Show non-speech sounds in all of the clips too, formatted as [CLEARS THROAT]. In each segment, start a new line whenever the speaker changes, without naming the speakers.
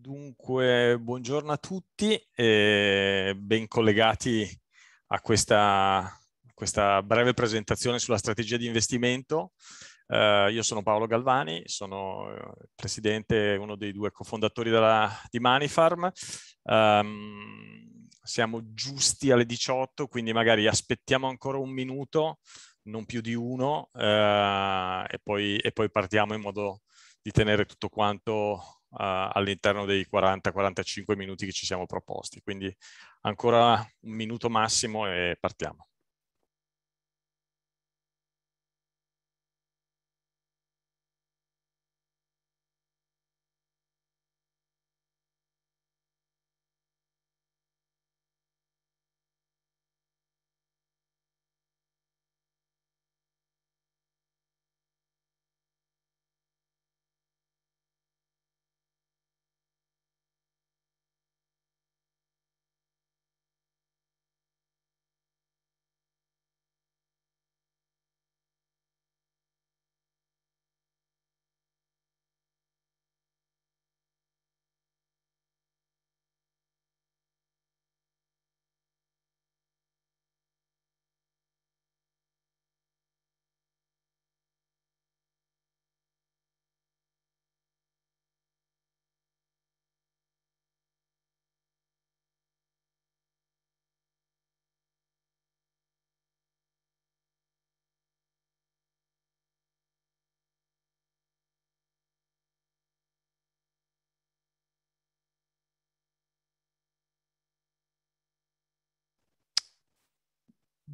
Dunque, buongiorno a tutti e ben collegati a questa, questa breve presentazione sulla strategia di investimento. Uh, io sono Paolo Galvani, sono eh, presidente, uno dei due cofondatori della, di Manifarm. Um, siamo giusti alle 18, quindi magari aspettiamo ancora un minuto, non più di uno, uh, e, poi, e poi partiamo in modo di tenere tutto quanto uh, all'interno dei 40-45 minuti che ci siamo proposti. Quindi ancora un minuto massimo e partiamo.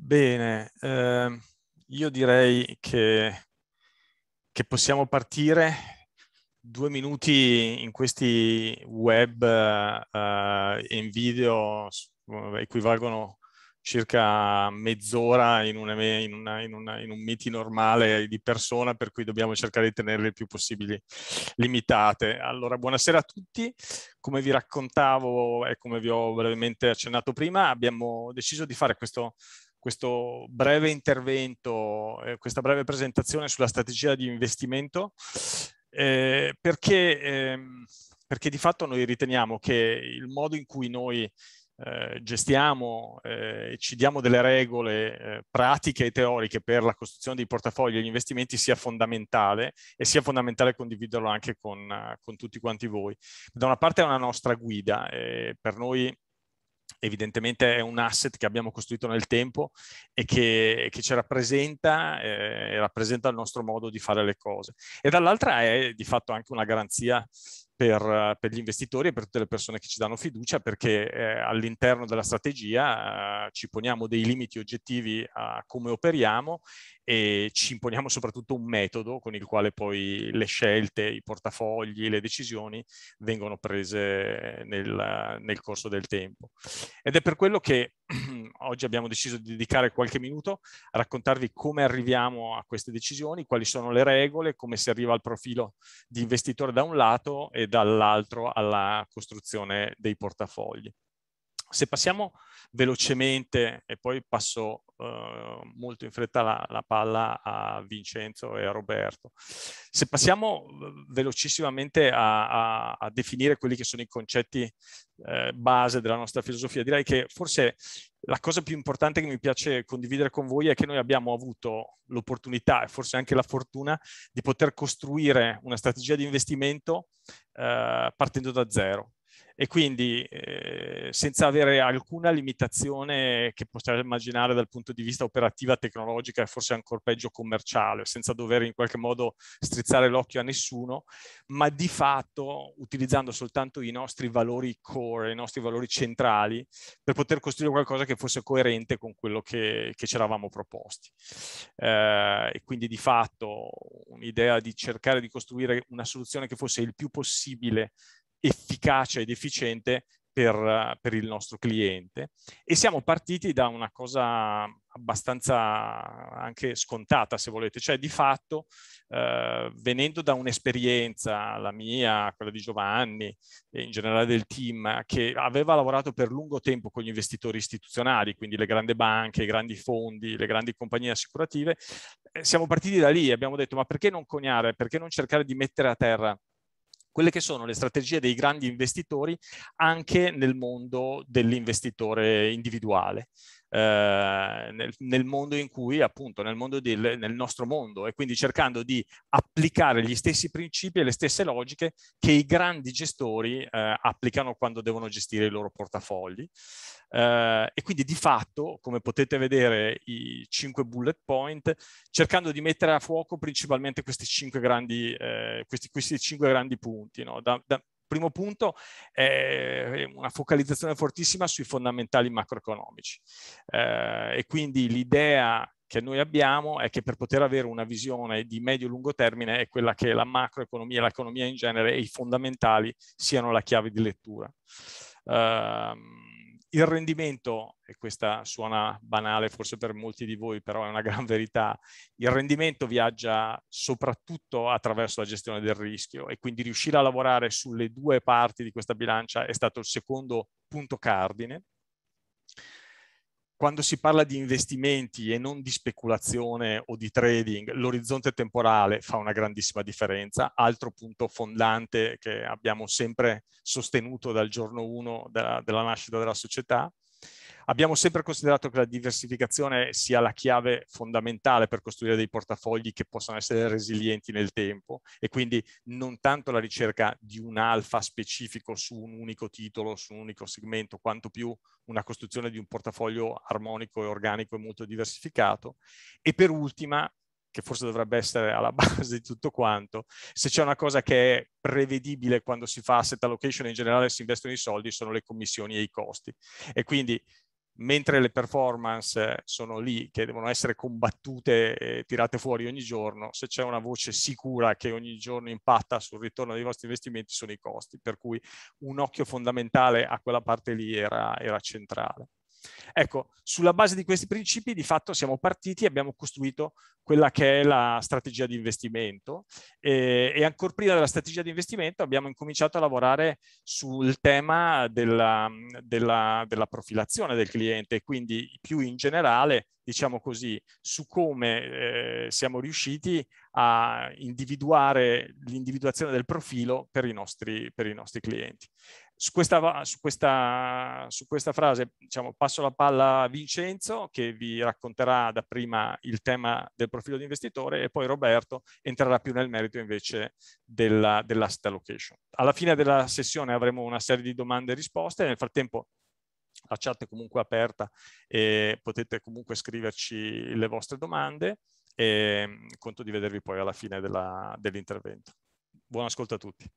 Bene, eh, io direi che, che, possiamo partire due minuti in questi web eh, in video equivalgono circa mezz'ora in, in, in, in, un meeting normale di persona, per cui dobbiamo cercare di tenerle il più possibile limitate. Allora, buonasera a tutti. Come vi raccontavo e come vi ho brevemente accennato prima, abbiamo deciso di fare questo questo breve intervento, eh, questa breve presentazione sulla strategia di investimento, eh, perché, ehm, perché, di fatto noi riteniamo che il modo in cui noi eh, gestiamo eh, e ci diamo delle regole eh, pratiche e teoriche per la costruzione dei portafogli e gli investimenti sia fondamentale e sia fondamentale condividerlo anche con, con tutti quanti voi. Da una parte è una nostra guida, per noi evidentemente è un asset che abbiamo costruito nel tempo e che, che ci rappresenta eh, e rappresenta il nostro modo di fare le cose. E dall'altra è di fatto anche una garanzia per, eh, per, gli investitori e per tutte le persone che ci danno fiducia perché eh, all'interno della strategia eh, ci poniamo dei limiti oggettivi a come operiamo e ci imponiamo soprattutto un metodo con il quale poi le scelte, i portafogli, le decisioni vengono prese nel, nel corso del tempo. Ed è per quello che [CLEARS THROAT] oggi abbiamo deciso di dedicare qualche minuto a raccontarvi come arriviamo a queste decisioni, quali sono le regole, come si arriva al profilo di investitore da un lato e dall'altro alla costruzione dei portafogli. Se passiamo velocemente, e poi passo eh, molto in fretta la, la, palla a Vincenzo e a Roberto, se passiamo eh, velocissimamente a, a, a definire quelli che sono i concetti eh, base della nostra filosofia, direi che forse la cosa più importante che mi piace condividere con voi è che noi abbiamo avuto l'opportunità e forse anche la fortuna di poter costruire una strategia di investimento eh, partendo da zero e quindi eh, senza avere alcuna limitazione che possiamo immaginare dal punto di vista operativa, tecnologica e forse ancora peggio commerciale, senza dover in qualche modo strizzare l'occhio a nessuno, ma di fatto utilizzando soltanto i nostri valori core, i nostri valori centrali, per poter costruire qualcosa che fosse coerente con quello che, che ci eravamo proposti. Eh, e quindi di fatto un'idea di cercare di costruire una soluzione che fosse il più possibile efficace ed efficiente per, per, il nostro cliente e siamo partiti da una cosa abbastanza anche scontata se volete, cioè di fatto eh, venendo da un'esperienza, la mia, quella di Giovanni e in generale del team, che aveva lavorato per lungo tempo con gli investitori istituzionali, quindi le grandi banche, i grandi fondi, le grandi compagnie assicurative, eh, siamo partiti da lì, abbiamo detto ma perché non coniare, perché non cercare di mettere a terra quelle che sono le strategie dei grandi investitori anche nel mondo dell'investitore individuale eh, nel, nel, mondo in cui, appunto, nel, mondo del, nel nostro mondo e quindi cercando di applicare gli stessi principi e le stesse logiche che i grandi gestori eh, applicano quando devono gestire i loro portafogli. Eh, e quindi di fatto, come potete vedere, i cinque bullet point, cercando di mettere a fuoco principalmente questi cinque grandi, eh, questi, questi cinque grandi punti, no? da, da, primo punto è eh, una focalizzazione fortissima sui fondamentali macroeconomici eh, e quindi l'idea che noi abbiamo è che per poter avere una visione di medio-lungo e termine è quella che la macroeconomia, l'economia in genere e i fondamentali siano la chiave di lettura. Eh, il rendimento, e questa suona banale forse per molti di voi, però è una gran verità, il rendimento viaggia soprattutto attraverso la gestione del rischio e quindi riuscire a lavorare sulle due parti di questa bilancia è stato il secondo punto cardine quando si parla di investimenti e non di speculazione o di trading, l'orizzonte temporale fa una grandissima differenza, altro punto fondante che abbiamo sempre sostenuto dal giorno 1 della, della nascita della società. Abbiamo sempre considerato che la diversificazione sia la chiave fondamentale per costruire dei portafogli che possano essere resilienti nel tempo e quindi non tanto la ricerca di un alfa specifico su un unico titolo, su un unico segmento, quanto più una costruzione di un portafoglio armonico e organico e molto diversificato. E per ultima, che forse dovrebbe essere alla [LAUGHS] base di tutto quanto, se c'è una cosa che è prevedibile quando si fa asset allocation in generale si investono i soldi sono le commissioni e i costi. E quindi mentre le performance sono lì, che devono essere combattute e tirate fuori ogni giorno, se c'è una voce sicura che ogni giorno impatta sul ritorno dei vostri investimenti sono i costi, per cui un occhio fondamentale a quella parte lì era, era centrale. Ecco, sulla base di questi principi di fatto siamo partiti e abbiamo costruito quella che è la strategia di investimento e, e ancora prima della strategia di investimento abbiamo incominciato a lavorare sul tema della, della, della profilazione del cliente, quindi più in generale, diciamo così, su come eh, siamo riusciti a individuare l'individuazione del profilo per i nostri, per i nostri clienti. Su questa, su, questa, su questa, frase diciamo, passo la palla a Vincenzo che vi racconterà dapprima il tema del profilo di investitore e poi Roberto entrerà più nel merito invece della, dell'asset allocation. Alla fine della sessione avremo una serie di domande e risposte, nel frattempo la chat è comunque aperta e potete comunque scriverci le vostre domande e conto di vedervi poi alla fine della, dell'intervento. Buon ascolto a tutti.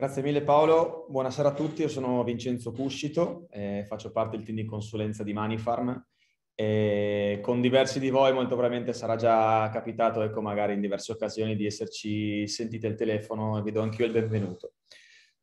Grazie mille Paolo, buonasera a tutti, io sono Vincenzo Cuscito, eh, faccio parte del team di consulenza di Manifarm e con diversi di voi molto probabilmente sarà già capitato, ecco magari in diverse occasioni, di esserci sentite il telefono e vi do anch'io il benvenuto.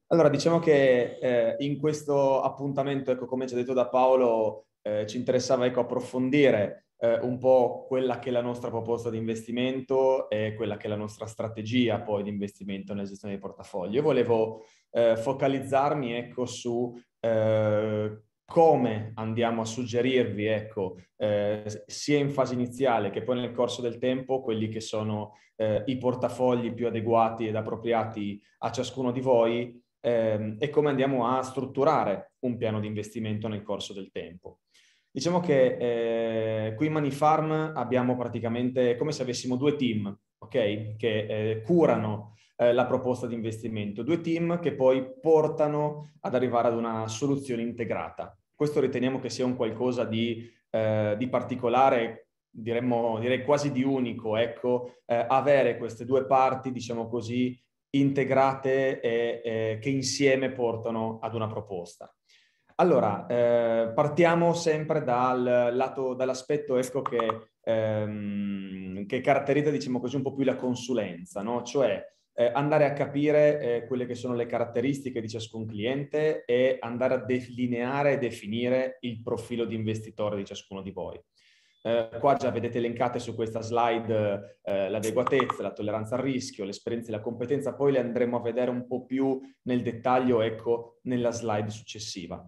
Allora, diciamo che eh, in questo appuntamento, ecco, come già detto da Paolo, eh, ci interessava ecco, approfondire eh, un po' quella che è la nostra proposta di investimento e quella che è la nostra strategia poi di investimento nella gestione dei portafogli. Io volevo eh, focalizzarmi ecco, su eh, come andiamo a suggerirvi, ecco, eh, sia in fase iniziale che poi nel corso del tempo, quelli che sono eh, i portafogli più adeguati ed appropriati a ciascuno di voi ehm, e come andiamo a strutturare un piano di investimento nel corso del tempo. Diciamo che eh, qui in Manifarm abbiamo praticamente come se avessimo due team, okay? Che eh, curano eh, la proposta di investimento, due team che poi portano ad arrivare ad una soluzione integrata. Questo riteniamo che sia un qualcosa di, eh, di particolare, diremmo, direi quasi di unico, ecco, eh, avere queste due parti, diciamo così, integrate e, e eh, che insieme portano ad una proposta. Allora, eh, partiamo sempre dal lato, dall'aspetto ecco, che, ehm, che, caratterizza, diciamo così, un po' più la consulenza, no? cioè eh, andare a capire eh, quelle che sono le caratteristiche di ciascun cliente e andare a delineare e definire il profilo di investitore di ciascuno di voi. Eh, qua già vedete elencate su questa slide eh, l'adeguatezza, la tolleranza al rischio, l'esperienza e la competenza, poi le andremo a vedere un po' più nel dettaglio, ecco, nella slide successiva.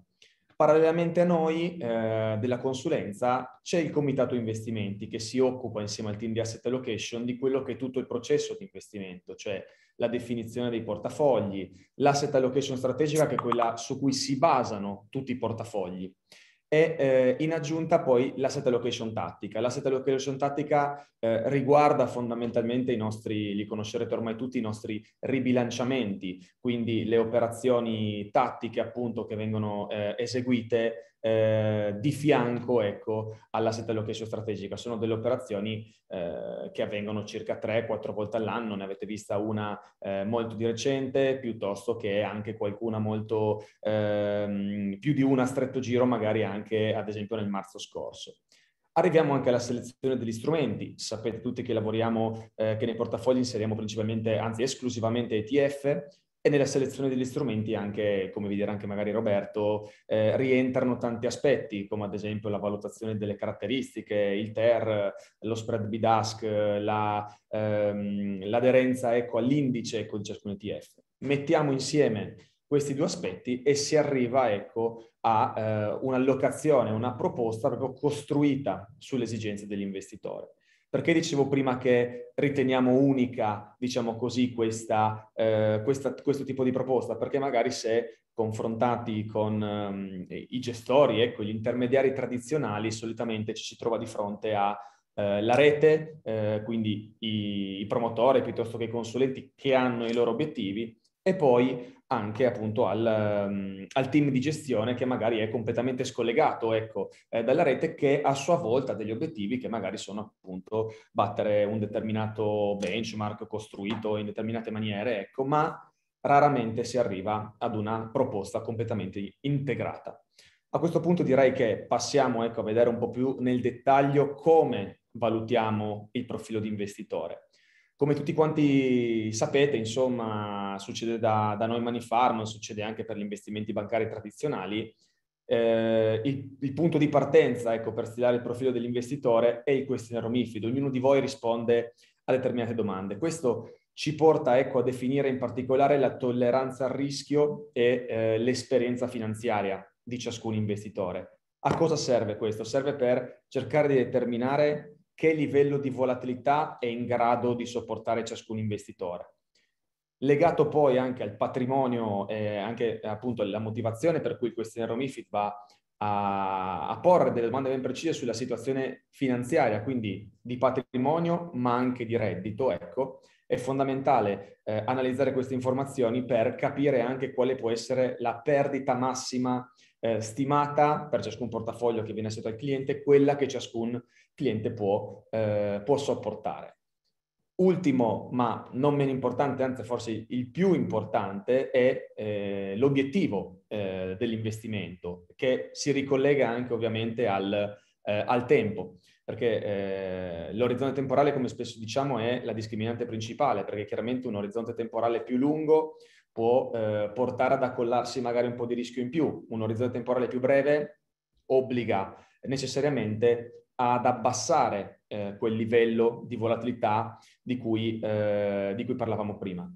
Parallelamente a noi eh, della consulenza c'è il comitato investimenti che si occupa insieme al team di asset allocation di quello che è tutto il processo di investimento, cioè la definizione dei portafogli, l'asset allocation strategica che è quella su cui si basano tutti i portafogli e eh, in aggiunta poi l'asset allocation tattica. L'asset allocation tattica eh, riguarda fondamentalmente i nostri, li conoscerete ormai tutti, i nostri ribilanciamenti, quindi le operazioni tattiche appunto che vengono eh, eseguite eh, di fianco ecco, all'asset allocation strategica. Sono delle operazioni eh, che avvengono circa 3-4 volte all'anno, ne avete vista una eh, molto di recente, piuttosto che anche qualcuna molto ehm, più di una a stretto giro, magari anche ad esempio nel marzo scorso. Arriviamo anche alla selezione degli strumenti. Sapete tutti che lavoriamo, eh, che nei portafogli inseriamo principalmente, anzi esclusivamente ETF, e nella selezione degli strumenti anche, come vi dirà anche magari Roberto, eh, rientrano tanti aspetti, come ad esempio la valutazione delle caratteristiche, il TER, lo spread bidask, la, ehm, l'aderenza ecco, all'indice con ciascun ETF. Mettiamo insieme questi due aspetti e si arriva ecco, a eh, un'allocazione, una proposta proprio costruita sulle esigenze dell'investitore. Perché dicevo prima che riteniamo unica, diciamo così, questa, eh, questa, questo tipo di proposta? Perché magari se confrontati con um, i gestori, ecco, gli intermediari tradizionali, solitamente ci si trova di fronte a eh, la rete, eh, quindi i promotori piuttosto che i consulenti che hanno i loro obiettivi e poi anche appunto al, mm, al, team di gestione che magari è completamente scollegato ecco, eh, dalla rete che a sua volta ha degli obiettivi che magari sono appunto battere un determinato benchmark costruito in determinate maniere, ecco, ma raramente si arriva ad una proposta completamente integrata. A questo punto direi che passiamo ecco, a vedere un po' più nel dettaglio come valutiamo il profilo di investitore. Come tutti quanti sapete, insomma, succede da, da noi Manifarm, succede anche per gli investimenti bancari tradizionali, eh, il, il, punto di partenza ecco, per stilare il profilo dell'investitore è il questionario MIFID. Ognuno di voi risponde a determinate domande. Questo ci porta ecco, a definire in particolare la tolleranza al rischio e eh, l'esperienza finanziaria di ciascun investitore. A cosa serve questo? Serve per cercare di determinare che livello di volatilità è in grado di sopportare ciascun investitore. Legato poi anche al patrimonio e eh, anche appunto alla motivazione per cui il questionario MIFID va a, a porre delle domande ben precise sulla situazione finanziaria, quindi di patrimonio ma anche di reddito, ecco, è fondamentale eh, analizzare queste informazioni per capire anche quale può essere la perdita massima eh, stimata per ciascun portafoglio che viene assegnato al cliente quella che ciascun cliente può, eh, può sopportare. Ultimo, ma non meno importante, anzi forse il più importante, è eh, l'obiettivo eh, dell'investimento, che si ricollega anche ovviamente al, eh, al tempo perché eh, l'orizzonte temporale, come spesso diciamo, è la discriminante principale, perché chiaramente un orizzonte temporale più lungo può eh, portare ad accollarsi magari un po' di rischio in più. Un orizzonte temporale più breve obbliga necessariamente ad abbassare eh, quel livello di volatilità di cui, eh, di cui, parlavamo prima.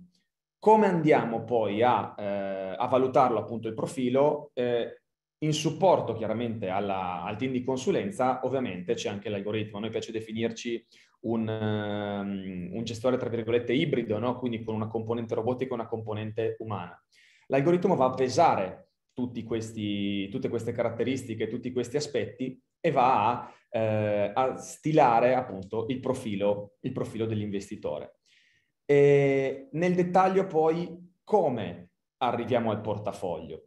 Come andiamo poi a, eh, a valutarlo appunto il profilo? Eh, in supporto chiaramente alla, al team di consulenza, ovviamente c'è anche l'algoritmo. A noi piace definirci un, um, un gestore, tra virgolette, ibrido, no? quindi con una componente robotica e una componente umana. L'algoritmo va a pesare questi, tutte queste caratteristiche, tutti questi aspetti e va a, eh, a stilare appunto il profilo, il profilo dell'investitore. E nel dettaglio poi come arriviamo al portafoglio.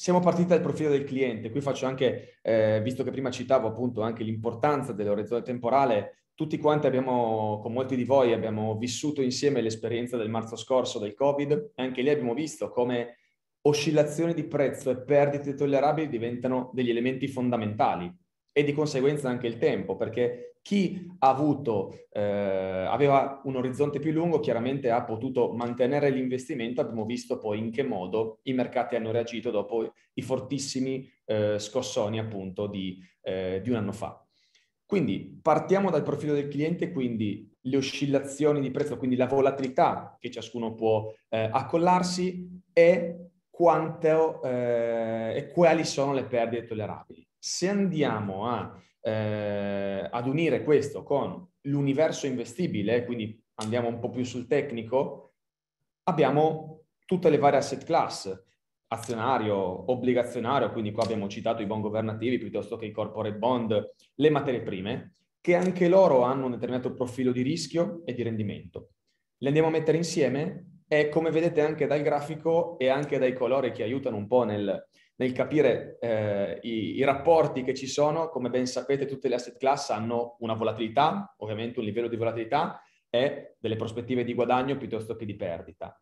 Siamo partiti dal profilo del cliente, qui faccio anche, eh, visto che prima citavo appunto anche l'importanza dell'orizzonte temporale, tutti quanti abbiamo, con molti di voi, abbiamo vissuto insieme l'esperienza del marzo scorso del Covid anche lì abbiamo visto come oscillazioni di prezzo e perdite tollerabili diventano degli elementi fondamentali e di conseguenza anche il tempo, perché chi ha avuto, eh, aveva un orizzonte più lungo chiaramente ha potuto mantenere l'investimento, abbiamo visto poi in che modo i mercati hanno reagito dopo i fortissimi eh, scossoni appunto di, eh, di un anno fa. Quindi partiamo dal profilo del cliente, quindi le oscillazioni di prezzo, quindi la volatilità che ciascuno può eh, accollarsi e, quanto, eh, e, quali sono le perdite tollerabili. Se andiamo a eh, ad unire questo con l'universo investibile, quindi andiamo un po' più sul tecnico, abbiamo tutte le varie asset class, azionario, obbligazionario, quindi qua abbiamo citato i bond governativi piuttosto che i corporate bond, le materie prime, che anche loro hanno un determinato profilo di rischio e di rendimento. Le andiamo a mettere insieme e come vedete anche dal grafico e anche dai colori che aiutano un po' nel, nel capire eh, i, i, rapporti che ci sono. Come ben sapete, tutte le asset class hanno una volatilità, ovviamente un livello di volatilità e delle prospettive di guadagno piuttosto che di perdita.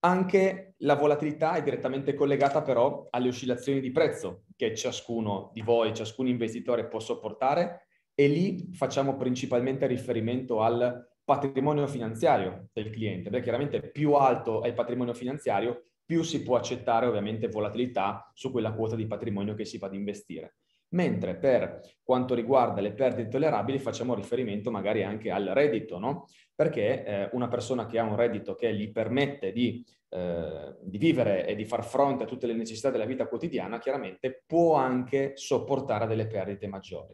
Anche la volatilità è direttamente collegata però alle oscillazioni di prezzo che ciascuno di voi, ciascun investitore può sopportare e lì facciamo principalmente riferimento al patrimonio finanziario del cliente, perché chiaramente più alto è il patrimonio finanziario, più si può accettare ovviamente volatilità su quella quota di patrimonio che si va ad investire. Mentre per quanto riguarda le perdite tollerabili facciamo riferimento magari anche al reddito, no? Perché eh, una persona che ha un reddito che gli permette di, eh, di vivere e di far fronte a tutte le necessità della vita quotidiana, chiaramente può anche sopportare delle perdite maggiori.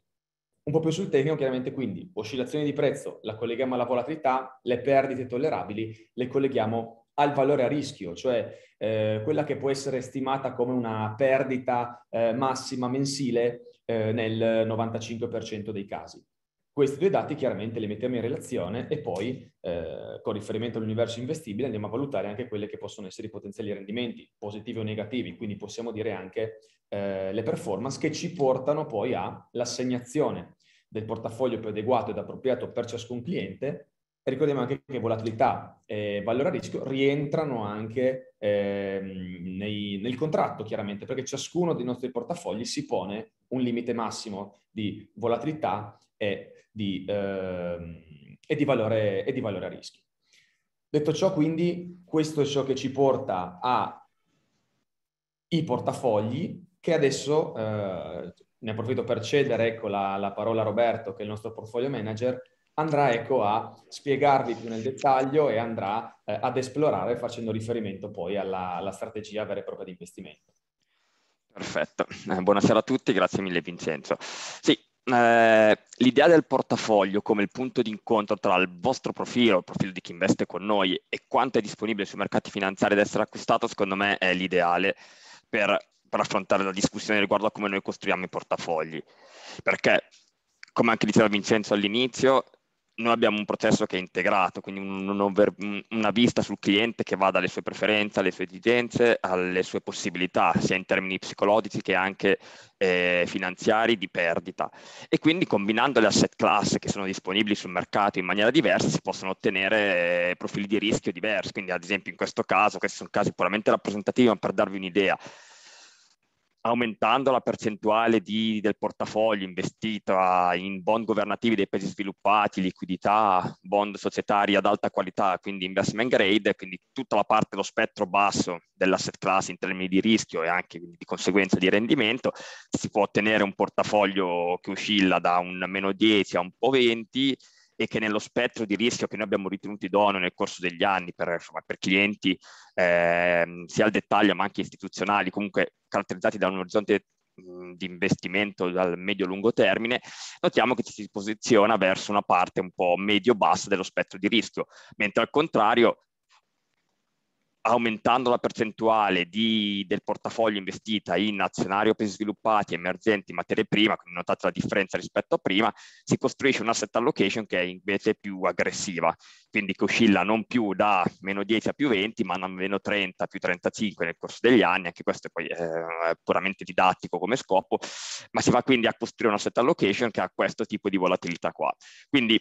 Un po' più sul tecnico, chiaramente quindi oscillazioni di prezzo la colleghiamo alla volatilità, le perdite tollerabili le colleghiamo al valore a rischio, cioè eh, quella che può essere stimata come una perdita eh, massima mensile eh, nel 95% dei casi. Questi due dati chiaramente li mettiamo in relazione e poi eh, con riferimento all'universo investibile andiamo a valutare anche quelle che possono essere i potenziali rendimenti, positivi o negativi, quindi possiamo dire anche eh, le performance che ci portano poi all'assegnazione del portafoglio più adeguato ed appropriato per ciascun cliente ricordiamo anche che volatilità e valore a rischio rientrano anche eh, nei, nel contratto, chiaramente, perché ciascuno dei nostri portafogli si pone un limite massimo di volatilità e di, eh, e di, valore, e di valore a rischio. Detto ciò, quindi, questo è ciò che ci porta ai portafogli che adesso, eh, ne approfitto per cedere ecco, la, la parola a Roberto, che è il nostro portfolio manager, andrà ecco a spiegarvi più nel dettaglio e andrà eh, ad esplorare facendo riferimento poi alla, alla strategia vera e propria di investimento.
Perfetto, eh, buonasera a tutti, grazie mille Vincenzo. Sì, eh, l'idea del portafoglio come il punto di incontro tra il vostro profilo, il profilo di chi investe con noi e quanto è disponibile sui mercati finanziari ad essere acquistato, secondo me è l'ideale per, per affrontare la discussione riguardo a come noi costruiamo i portafogli. Perché, come anche diceva Vincenzo all'inizio, noi abbiamo un processo che è integrato, quindi un, un over, una vista sul cliente che va dalle sue preferenze, alle sue esigenze, alle sue possibilità, sia in termini psicologici che anche eh, finanziari di perdita. E quindi combinando le asset class che sono disponibili sul mercato in maniera diversa si possono ottenere eh, profili di rischio diversi. Quindi ad esempio in questo caso, questi sono casi puramente rappresentativi, ma per darvi un'idea, aumentando la percentuale di, del portafoglio investito in bond governativi dei paesi sviluppati, liquidità, bond societari ad alta qualità, quindi investment grade, quindi tutta la parte dello spettro basso dell'asset class in termini di rischio e anche di conseguenza di rendimento, si può ottenere un portafoglio che oscilla da un meno 10 a un po' 20 e che nello spettro di rischio che noi abbiamo ritenuto idoneo nel corso degli anni per, insomma, per clienti eh, sia al dettaglio ma anche istituzionali, comunque caratterizzati da un orizzonte mm, di investimento dal medio-lungo termine, notiamo che ci si posiziona verso una parte un po' medio-bassa dello spettro di rischio, mentre al contrario aumentando la percentuale di, del portafoglio investita in azionari o sviluppati, emergenti, materie prime, quindi notate la differenza rispetto a prima, si costruisce un asset allocation che è invece più aggressiva, quindi che oscilla non più da meno 10 a più 20, ma da meno 30 a più 35 nel corso degli anni, anche questo è poi eh, puramente didattico come scopo, ma si va quindi a costruire un asset allocation che ha questo tipo di volatilità qua. Quindi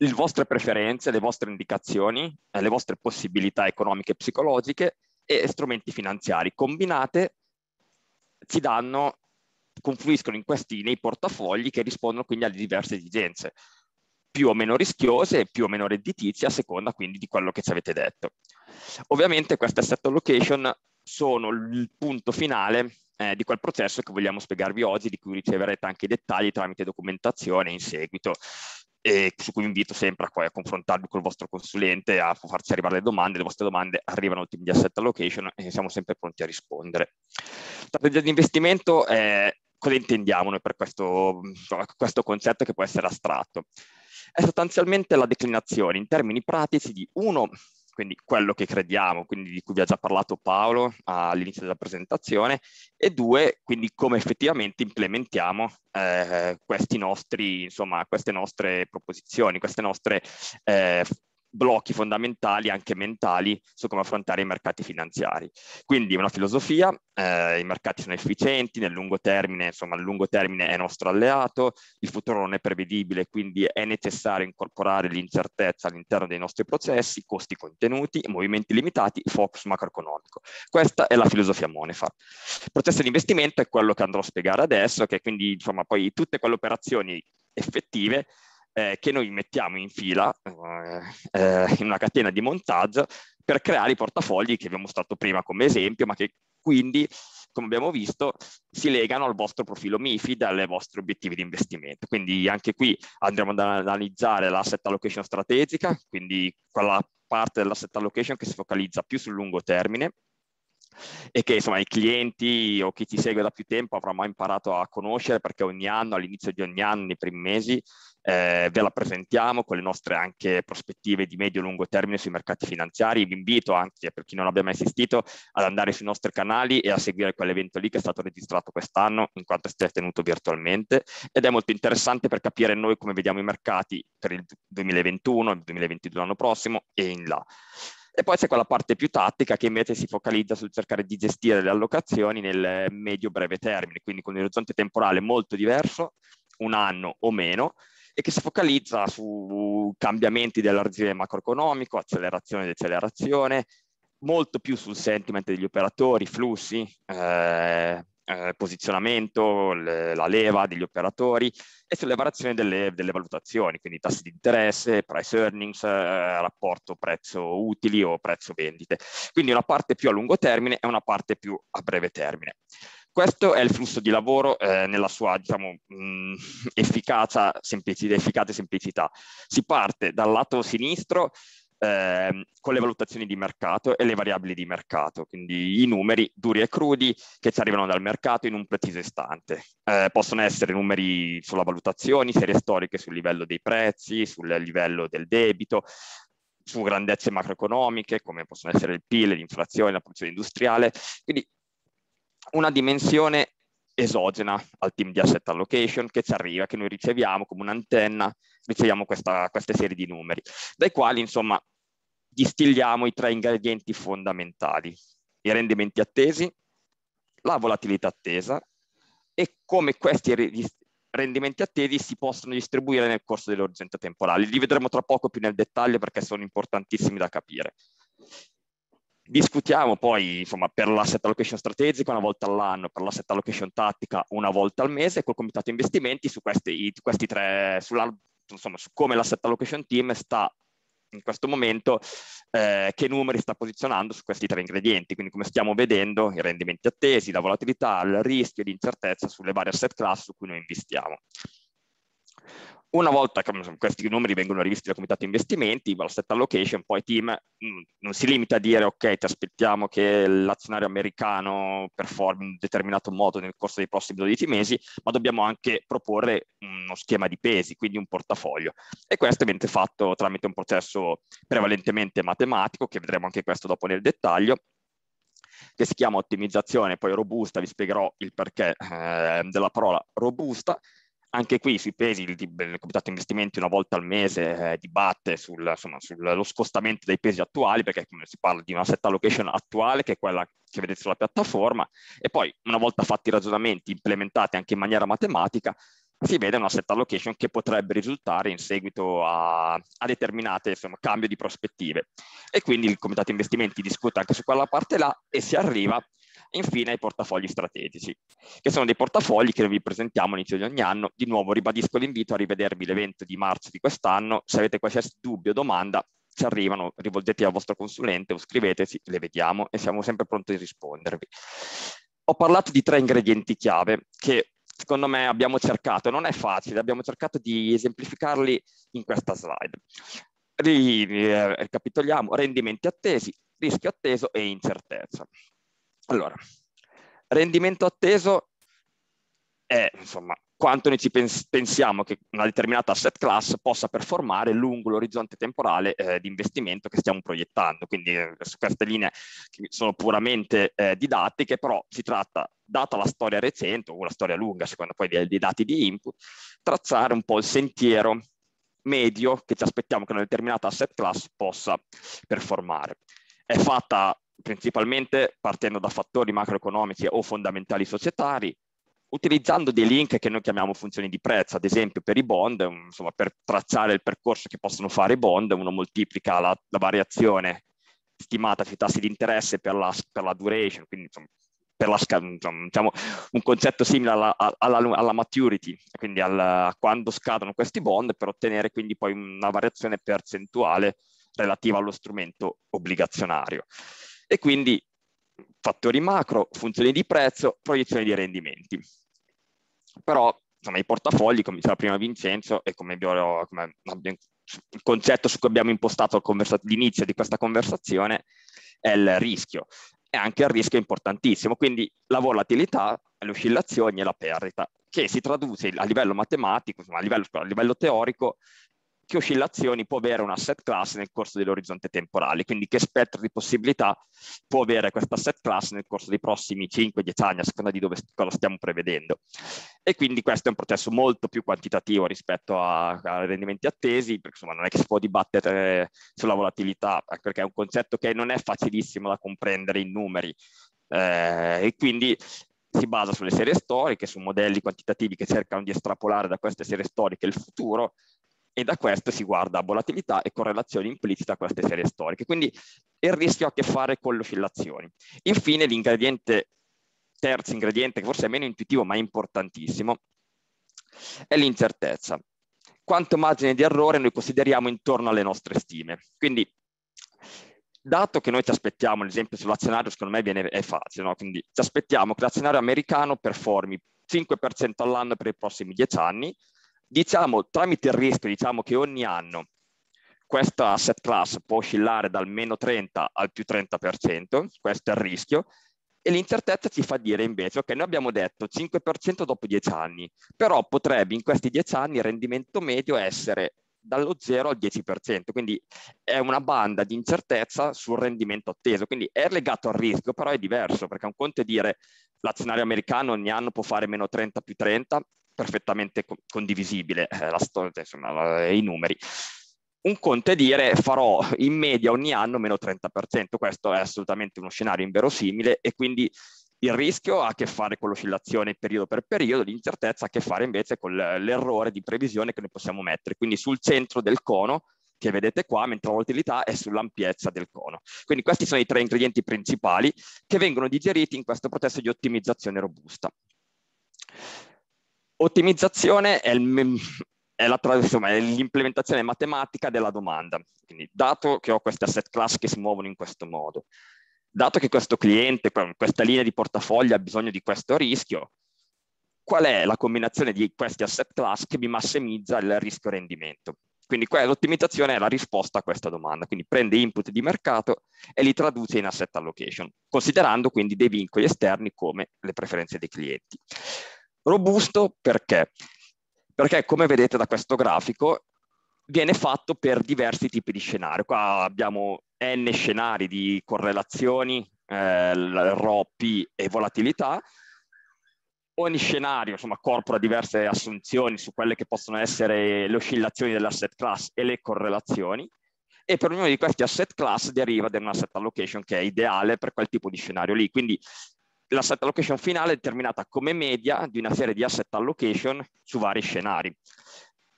le vostre preferenze, le vostre indicazioni, eh, le vostre possibilità economiche e psicologiche e strumenti finanziari. Combinate ci danno, confluiscono in questi nei portafogli che rispondono quindi alle diverse esigenze, più o meno rischiose più o meno redditizie a seconda quindi di quello che ci avete detto. Ovviamente queste asset allocation sono il punto finale eh, di quel processo che vogliamo spiegarvi oggi, di cui riceverete anche i dettagli tramite documentazione in seguito e su cui vi invito sempre a, a confrontarvi col vostro consulente, a farci arrivare le domande, le vostre domande arrivano al team di asset allocation e siamo sempre pronti a rispondere. Strategia di investimento, eh, cosa intendiamo noi per questo, questo concetto che può essere astratto? È sostanzialmente la declinazione in termini pratici di uno quindi quello che crediamo, quindi di cui vi ha già parlato Paolo all'inizio della presentazione, e due, quindi come effettivamente implementiamo eh, nostri, insomma, queste nostre proposizioni, queste nostre eh, blocchi fondamentali, anche mentali, su come affrontare i mercati finanziari. Quindi una filosofia, eh, i mercati sono efficienti, nel lungo termine, insomma, il lungo termine è nostro alleato, il futuro non è prevedibile, quindi è necessario incorporare l'incertezza all'interno dei nostri processi, costi contenuti, movimenti limitati, focus macroeconomico. Questa è la filosofia Monefar. Il processo di investimento è quello che andrò a spiegare adesso, che quindi, insomma, poi tutte quelle operazioni effettive eh, che noi mettiamo in fila eh, eh, in una catena di montaggio per creare i portafogli che vi ho mostrato prima come esempio, ma che quindi, come abbiamo visto, si legano al vostro profilo MIFID, e ai vostri obiettivi di investimento. Quindi anche qui andremo ad analizzare l'asset allocation strategica, quindi quella parte dell'asset allocation che si focalizza più sul lungo termine, e che insomma i clienti o chi ci segue da più tempo avrà mai imparato a conoscere perché ogni anno, all'inizio di ogni anno, nei primi mesi, eh, ve la presentiamo con le nostre anche prospettive di medio e lungo termine sui mercati finanziari. Vi invito anche, per chi non abbia mai assistito, ad andare sui nostri canali e a seguire quell'evento lì che è stato registrato quest'anno, in quanto si è tenuto virtualmente. Ed è molto interessante per capire noi come vediamo i mercati per il 2021, il 2022 l'anno prossimo e in là. E poi c'è quella parte più tattica che invece si focalizza sul cercare di gestire le allocazioni nel medio-breve termine, quindi con un orizzonte temporale molto diverso, un anno o meno, e che si focalizza su cambiamenti dell'argine macroeconomico, accelerazione e decelerazione, molto più sul sentiment degli operatori, flussi, eh, eh, posizionamento, le, la leva degli operatori e sulle variazioni delle, delle valutazioni, quindi tassi di interesse, price earnings, eh, rapporto prezzo utili o prezzo vendite. Quindi una parte più a lungo termine e una parte più a breve termine. Questo è il flusso di lavoro eh, nella sua diciamo, mh, mm, efficacia, semplici, efficacia e semplicità. Si parte dal lato sinistro Ehm, con le valutazioni di mercato e le variabili di mercato, quindi i numeri duri e crudi che ci arrivano dal mercato in un preciso istante. Eh, possono essere numeri sulla valutazione, serie storiche sul livello dei prezzi, sul livello del debito, su grandezze macroeconomiche come possono essere il PIL, l'inflazione, la produzione industriale, quindi una dimensione esogena al team di asset allocation che ci arriva, che noi riceviamo come un'antenna riceviamo questa, questa serie di numeri, dai quali insomma distilliamo i tre ingredienti fondamentali, i rendimenti attesi, la volatilità attesa e come questi rendimenti attesi si possono distribuire nel corso dell'orizzonte temporale. Li vedremo tra poco più nel dettaglio perché sono importantissimi da capire. Discutiamo poi insomma, per l'asset allocation strategica una volta all'anno, per l'asset allocation tattica una volta al mese col comitato investimenti su questi, questi tre, sulla insomma, su come l'asset allocation team sta in questo momento eh, che numeri sta posizionando su questi tre ingredienti, quindi come stiamo vedendo i rendimenti attesi, la volatilità, il rischio e l'incertezza sulle varie asset class su cui noi investiamo. Una volta che questi numeri vengono rivisti dal comitato investimenti, la set allocation, poi team mm, non si limita a dire ok, ti aspettiamo che l'azionario americano performi in un determinato modo nel corso dei prossimi 12 mesi, ma dobbiamo anche proporre uno schema di pesi, quindi un portafoglio. E questo viene fatto tramite un processo prevalentemente matematico, che vedremo anche questo dopo nel dettaglio, che si chiama ottimizzazione poi robusta, vi spiegherò il perché eh, della parola robusta, anche qui sui pesi il, il comitato investimenti una volta al mese eh, dibatte sul, insomma, sullo scostamento dei pesi attuali, perché si parla di una set allocation attuale che è quella che vedete sulla piattaforma, e poi una volta fatti i ragionamenti implementati anche in maniera matematica, si vede una set allocation che potrebbe risultare in seguito a, a determinate insomma, cambi di prospettive. E quindi il comitato investimenti discute anche su quella parte là e si arriva e infine i portafogli strategici, che sono dei portafogli che vi presentiamo all'inizio di ogni anno. Di nuovo ribadisco l'invito a rivedervi l'evento di marzo di quest'anno. Se avete qualsiasi dubbio o domanda, ci arrivano, rivolgetevi al vostro consulente o scriveteci, le vediamo e siamo sempre pronti a rispondervi. Ho parlato di tre ingredienti chiave che secondo me abbiamo cercato, non è facile, abbiamo cercato di esemplificarli in questa slide. Eh, ricapitoliamo, rendimenti attesi, rischio atteso e incertezza. Allora, rendimento atteso è insomma quanto noi ci pensiamo che una determinata asset class possa performare lungo l'orizzonte temporale eh, di investimento che stiamo proiettando. Quindi eh, su queste linee sono puramente eh, didattiche, però si tratta, data la storia recente o la storia lunga, secondo poi dei, dei dati di input, tracciare un po' il sentiero medio che ci aspettiamo che una determinata asset class possa performare. È fatta principalmente partendo da fattori macroeconomici o fondamentali societari, utilizzando dei link che noi chiamiamo funzioni di prezzo, ad esempio per i bond, insomma, per tracciare il percorso che possono fare i bond, uno moltiplica la, la variazione stimata sui tassi di interesse per la, per la duration, quindi insomma, per la, diciamo, un concetto simile alla, alla, alla maturity, quindi al, a quando scadono questi bond, per ottenere quindi poi una variazione percentuale relativa allo strumento obbligazionario e quindi fattori macro, funzioni di prezzo, proiezioni di rendimenti. Però insomma, i portafogli, come diceva prima Vincenzo, e come, abbiamo, come il concetto su cui abbiamo impostato l'inizio di questa conversazione, è il rischio. E anche il rischio è importantissimo, quindi la volatilità, le oscillazioni e la perdita, che si traduce a livello matematico, insomma, a, livello, a livello teorico, che oscillazioni può avere un asset class nel corso dell'orizzonte temporale, quindi che spettro di possibilità può avere questa asset class nel corso dei prossimi 5-10 anni, a seconda di dove cosa stiamo prevedendo. E quindi questo è un processo molto più quantitativo rispetto ai rendimenti attesi, perché insomma non è che si può dibattere eh, sulla volatilità, anche perché è un concetto che non è facilissimo da comprendere in numeri. Eh, e quindi si basa sulle serie storiche, su modelli quantitativi che cercano di estrapolare da queste serie storiche il futuro e da questo si guarda volatilità e correlazione implicita a queste serie storiche. Quindi il rischio ha a che fare con le oscillazioni. Infine l'ingrediente, terzo ingrediente, che forse è meno intuitivo ma è importantissimo, è l'incertezza. Quanto margine di errore noi consideriamo intorno alle nostre stime. Quindi, dato che noi ci aspettiamo, l'esempio sull'azionario secondo me viene, è facile, no? quindi ci aspettiamo che l'azionario americano performi 5% all'anno per i prossimi 10 anni, Diciamo, tramite il rischio diciamo che ogni anno questa asset class può oscillare dal meno 30 al più 30%, questo è il rischio, e l'incertezza ci fa dire invece, ok, noi abbiamo detto 5% dopo 10 anni, però potrebbe in questi 10 anni il rendimento medio essere dallo 0 al 10%, quindi è una banda di incertezza sul rendimento atteso, quindi è legato al rischio, però è diverso, perché un conto è dire l'azionario americano ogni anno può fare meno 30 più 30, perfettamente co- condivisibile, eh, la storia, cioè, insomma, la, i numeri. Un conto è dire farò in media ogni anno meno 30%, questo è assolutamente uno scenario inverosimile e quindi il rischio ha a che fare con l'oscillazione periodo per periodo, l'incertezza ha a che fare invece con l'errore di previsione che noi possiamo mettere. Quindi sul centro del cono che vedete qua, mentre la volatilità è sull'ampiezza del cono. Quindi questi sono i tre ingredienti principali che vengono digeriti in questo processo di ottimizzazione robusta ottimizzazione è, il, è, la, insomma, è, l'implementazione matematica della domanda. Quindi, dato che ho queste asset class che si muovono in questo modo, dato che questo cliente, questa linea di portafoglio ha bisogno di questo rischio, qual è la combinazione di questi asset class che mi massimizza il rischio rendimento? Quindi l'ottimizzazione è la risposta a questa domanda, quindi prende input di mercato e li traduce in asset allocation, considerando quindi dei vincoli esterni come le preferenze dei clienti. Robusto perché? Perché come vedete da questo grafico viene fatto per diversi tipi di scenari. Qua abbiamo n scenari di correlazioni, eh, RO, P e volatilità. Ogni scenario insomma, corpora diverse assunzioni su quelle che possono essere le oscillazioni dell'asset class e le correlazioni e per ognuno di questi asset class deriva da un asset allocation che è ideale per quel tipo di scenario lì. Quindi l'asset allocation finale è determinata come media di una serie di asset allocation su vari scenari.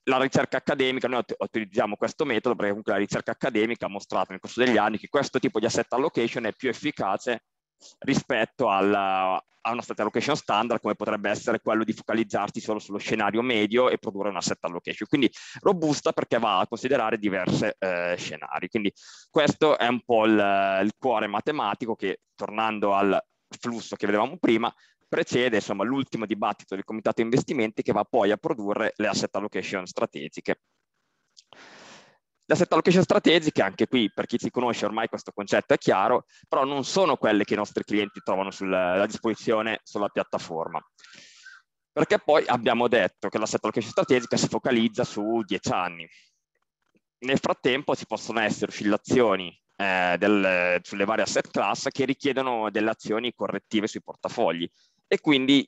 La ricerca accademica, noi utilizziamo questo metodo perché comunque la ricerca accademica ha mostrato nel corso degli anni che questo tipo di asset allocation è più efficace rispetto alla, a un asset allocation standard come potrebbe essere quello di focalizzarsi solo sullo scenario medio e produrre un asset allocation. Quindi robusta perché va a considerare diversi eh, scenari. Quindi questo è un po' il, il cuore matematico che tornando al flusso che vedevamo prima precede insomma, l'ultimo dibattito del comitato investimenti che va poi a produrre le asset allocation strategiche. Le asset allocation strategiche, anche qui per chi ci conosce ormai questo concetto è chiaro, però non sono quelle che i nostri clienti trovano a disposizione sulla piattaforma. Perché poi abbiamo detto che l'asset allocation strategica si focalizza su 10 anni. Nel frattempo ci possono essere oscillazioni eh, del, sulle varie asset class che richiedono delle azioni correttive sui portafogli. E quindi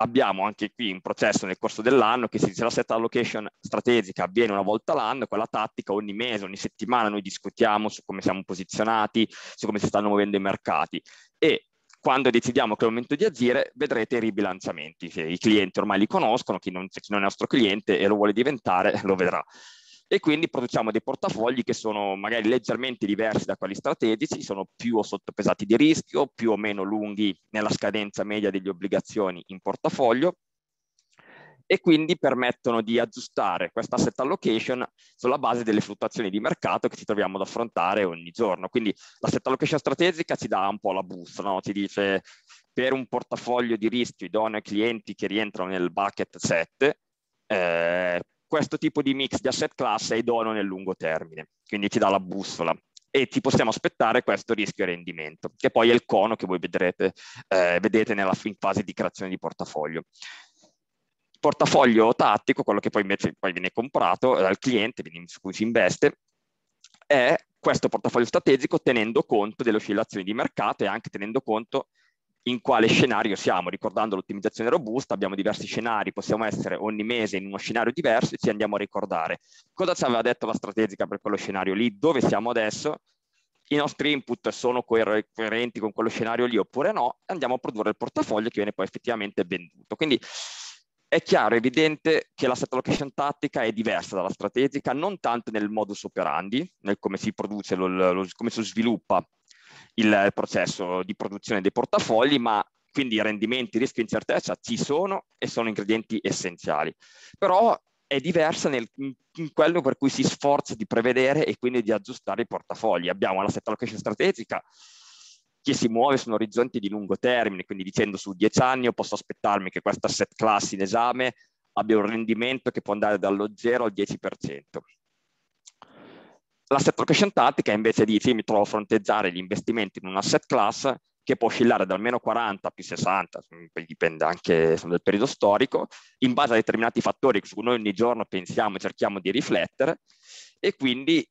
abbiamo anche qui un processo nel corso dell'anno che si dice l'asset allocation strategica avviene una volta l'anno, quella tattica ogni mese, ogni settimana noi discutiamo su come siamo posizionati, su come si stanno muovendo i mercati e quando decidiamo che è il momento di agire vedrete i ribilanciamenti, i clienti ormai li conoscono, chi non, chi non è nostro cliente e lo vuole diventare [LAUGHS] lo vedrà e quindi produciamo dei portafogli che sono magari leggermente diversi da quelli strategici, sono più o sottopesati di rischio, più o meno lunghi nella scadenza media delle obbligazioni in portafoglio e quindi permettono di aggiustare questa asset allocation sulla base delle fluttuazioni di mercato che ci troviamo ad affrontare ogni giorno. Quindi l'asset allocation strategica ci dà un po' la busta, no? ci dice per un portafoglio di rischio idoneo ai clienti che rientrano nel bucket 7, eh, questo tipo di mix di asset class è idoneo nel lungo termine, quindi ti dà la bussola e ti possiamo aspettare questo rischio e rendimento, che poi è il cono che voi vedrete, eh, vedete nella fase di creazione di portafoglio. portafoglio tattico, quello che poi invece poi viene comprato dal cliente, su cui si investe, è questo portafoglio strategico tenendo conto delle oscillazioni di mercato e anche tenendo conto in quale scenario siamo. Ricordando l'ottimizzazione robusta, abbiamo diversi scenari, possiamo essere ogni mese in uno scenario diverso e ci andiamo a ricordare cosa ci aveva detto la strategica per quello scenario lì, dove siamo adesso, i nostri input sono coerenti con quello scenario lì oppure no, e andiamo a produrre il portafoglio che viene poi effettivamente venduto. Quindi è chiaro, evidente che la set allocation tattica è diversa dalla strategica, non tanto nel modus operandi, nel come si produce, lo, lo, come si sviluppa il processo di produzione dei portafogli, ma quindi rendimenti, rischio e incertezza ci sono e sono ingredienti essenziali. Però è diversa nel, in quello per cui si sforza di prevedere e quindi di aggiustare i portafogli. Abbiamo l'asset allocation strategica che si muove su un orizzonte di lungo termine, quindi dicendo su dieci anni io posso aspettarmi che questa set class in esame abbia un rendimento che può andare dallo 0 al 10%. L'asset location tattica invece dice mi trovo a fronteggiare gli investimenti in un asset class che può oscillare dal meno 40 più 60, mm, dipende anche dal periodo storico, in base a determinati fattori su cui noi ogni giorno pensiamo e cerchiamo di riflettere e quindi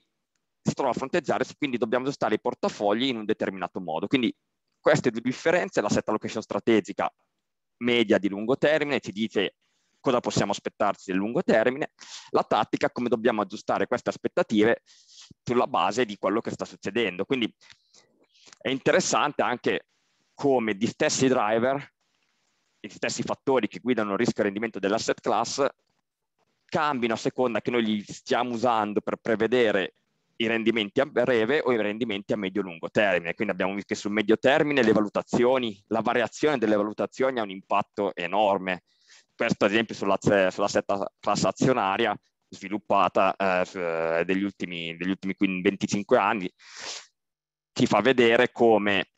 si trova a fronteggiare, quindi dobbiamo aggiustare i portafogli in un determinato modo. Quindi queste due differenze, l'asset allocation strategica media di lungo termine ci dice cosa possiamo aspettarci nel lungo termine, la tattica come dobbiamo aggiustare queste aspettative sulla base di quello che sta succedendo. Quindi è interessante anche come gli stessi driver, gli stessi fattori che guidano il rischio e il rendimento dell'asset class cambino a seconda che noi li stiamo usando per prevedere i rendimenti a breve o i rendimenti a medio-lungo termine. Quindi abbiamo visto che sul medio termine le valutazioni, la variazione delle valutazioni ha un impatto enorme. Questo ad esempio sulla sull class azionaria sviluppata eh, eh, degli, ultimi, degli ultimi 25 anni, ti fa vedere come